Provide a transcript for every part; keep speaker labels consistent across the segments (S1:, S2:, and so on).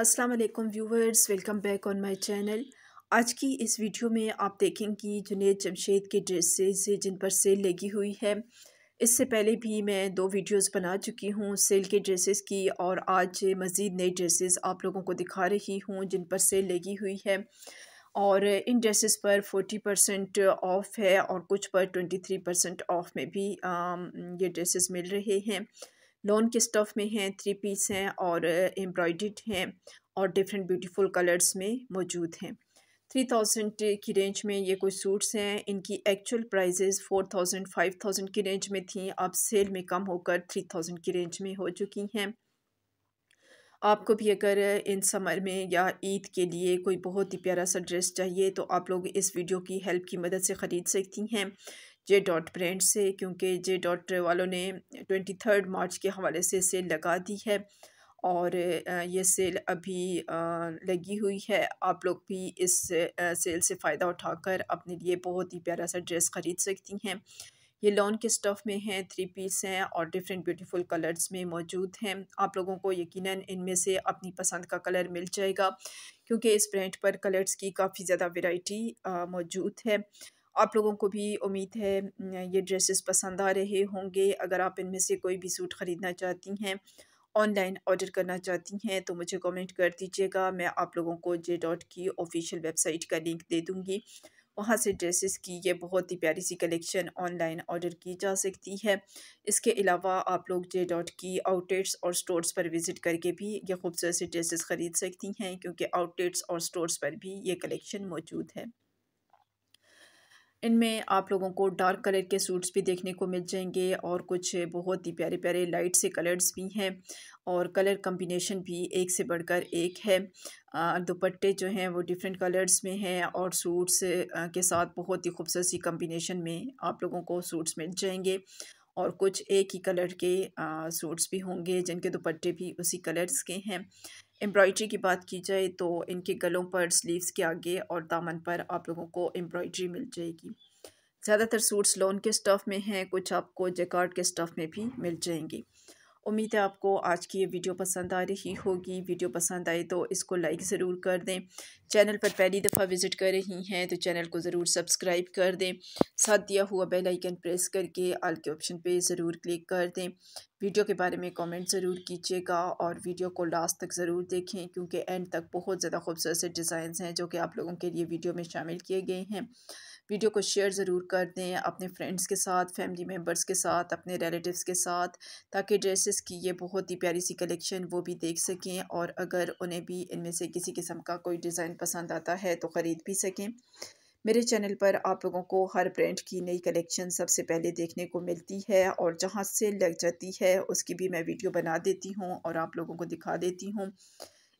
S1: अस्सलाम वालेकुम viewers welcome back on my channel आज की इस वीडियो में आप कि जुनेद जमशेद के ड्रेसेस जिन पर सेल लगी हुई है इससे पहले भी मैं दो वीडियोस बना चुकी हूँ सेल के ड्रेसेस की और आज मज़ीद नए ड्रेसेस आप लोगों को दिखा रही हूँ जिन पर सेल लगी हुई है और इन ड्रेसेस पर फोर्टी परसेंट ऑफ़ है और कुछ पर ट्वेंटी थ्री परसेंट ऑफ़ में भी आ, ये ड्रेसेस मिल रहे हैं लॉन के स्टफ़ में हैं थ्री पीस हैं और एम्ब्रॉयड uh, हैं और डिफरेंट ब्यूटीफुल कलर्स में मौजूद हैं थ्री थाउजेंड की रेंज में ये कुछ सूट्स हैं इनकी actual prices four thousand five thousand की रेंज में थी अब सेल में कम होकर थ्री थाउजेंड की रेंज में हो चुकी हैं आपको भी अगर uh, इन समर में या ईद के लिए कोई बहुत ही प्यारा सा ड्रेस चाहिए तो आप लोग इस वीडियो की हेल्प की मदद से ख़रीद सकती हैं जे डॉट ब्रांड से क्योंकि जे डॉट वालों ने ट्वेंटी थर्ड मार्च के हवाले से सेल लगा दी है और ये सेल अभी लगी हुई है आप लोग भी इस सेल से फ़ायदा उठाकर अपने लिए बहुत ही प्यारा सा ड्रेस ख़रीद सकती हैं ये लॉन के स्टफ़ में हैं थ्री पीस हैं और डिफरेंट ब्यूटीफुल कलर्स में मौजूद हैं आप लोगों को यकीनन इनमें से अपनी पसंद का कलर मिल जाएगा क्योंकि इस ब्रांड पर कलर्स की काफ़ी ज़्यादा वेराइटी मौजूद है आप लोगों को भी उम्मीद है ये ड्रेसेस पसंद आ रहे होंगे अगर आप इनमें से कोई भी सूट ख़रीदना चाहती हैं ऑनलाइन ऑर्डर करना चाहती हैं तो मुझे कमेंट कर दीजिएगा मैं आप लोगों को जे डॉट की ऑफिशियल वेबसाइट का लिंक दे दूँगी वहाँ से ड्रेसेस की ये बहुत ही प्यारी सी कलेक्शन ऑनलाइन ऑर्डर की जा सकती है इसके अलावा आप लोग जे डॉट की आउटलेट्स और स्टोर्स पर विज़िट करके भी ये खूबसूरत से ड्रेसेस ख़रीद सकती हैं क्योंकि आउटलेट्स और स्टोर्स पर भी ये कलेक्शन मौजूद है इनमें आप लोगों को डार्क कलर के सूट्स भी देखने को मिल जाएंगे और कुछ बहुत ही प्यारे प्यारे लाइट से कलर्स भी हैं और कलर कम्बिनेशन भी एक से बढ़कर एक है दुपट्टे जो हैं वो डिफरेंट कलर्स में हैं और सूट्स के साथ बहुत ही खूबसूरत सी कम्बिनेशन में आप लोगों को सूट्स मिल जाएंगे और कुछ एक ही कलर के सूट्स भी होंगे जिनके दुपट्टे भी उसी कलर्स के हैं एम्ब्रॉयड्री की बात की जाए तो इनके गलों पर स्लीव्स के आगे और दामन पर आप लोगों को एम्ब्रॉयड्री मिल जाएगी ज़्यादातर सूट्स लोन के स्टफ़ में हैं कुछ आपको जेकार्ड के स्टफ़ में भी मिल जाएंगे उम्मीद है आपको आज की ये वीडियो पसंद आ रही होगी वीडियो पसंद आए तो इसको लाइक ज़रूर कर दें चैनल पर पहली दफ़ा विज़िट कर रही हैं तो चैनल को ज़रूर सब्सक्राइब कर दें साथ दिया हुआ बेल आइकन प्रेस करके आल के ऑप्शन पे ज़रूर क्लिक कर दें वीडियो के बारे में कमेंट ज़रूर कीजिएगा और वीडियो को लास्ट तक ज़रूर देखें क्योंकि एंड तक बहुत ज़्यादा खूबसूरत से डिज़ाइन हैं जो कि आप लोगों के लिए वीडियो में शामिल किए गए हैं वीडियो को शेयर ज़रूर कर दें अपने फ्रेंड्स के साथ फैमिली मेम्बर्स के साथ अपने रिलेटिव्स के साथ ताकि ड्रेसेस की ये बहुत ही प्यारी सी कलेक्शन वो भी देख सकें और अगर उन्हें भी इनमें से किसी किस्म का कोई डिज़ाइन पसंद आता है तो ख़रीद भी सकें मेरे चैनल पर आप लोगों को हर ब्रांड की नई कलेक्शन सबसे पहले देखने को मिलती है और जहाँ से लग जाती है उसकी भी मैं वीडियो बना देती हूँ और आप लोगों को दिखा देती हूँ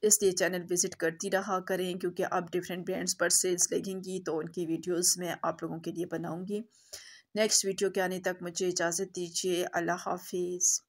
S1: इसलिए चैनल विज़िट करती रहा करें क्योंकि आप डिफरेंट ब्रांड्स पर सेल्स लगेंगी तो उनकी वीडियोस मैं आप लोगों के लिए बनाऊंगी नेक्स्ट वीडियो के आने तक मुझे इजाज़त दीजिए अल्लाह हाफिज़